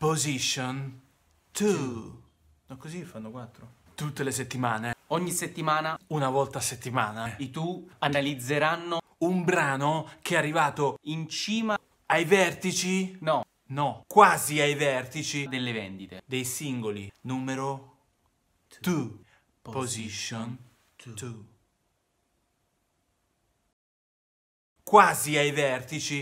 Position 2. No, così fanno 4. Tutte le settimane. Ogni settimana, una volta a settimana, i tu analizzeranno un brano che è arrivato in cima ai vertici? No. No, quasi ai vertici delle vendite dei singoli numero 2 position 2 quasi ai vertici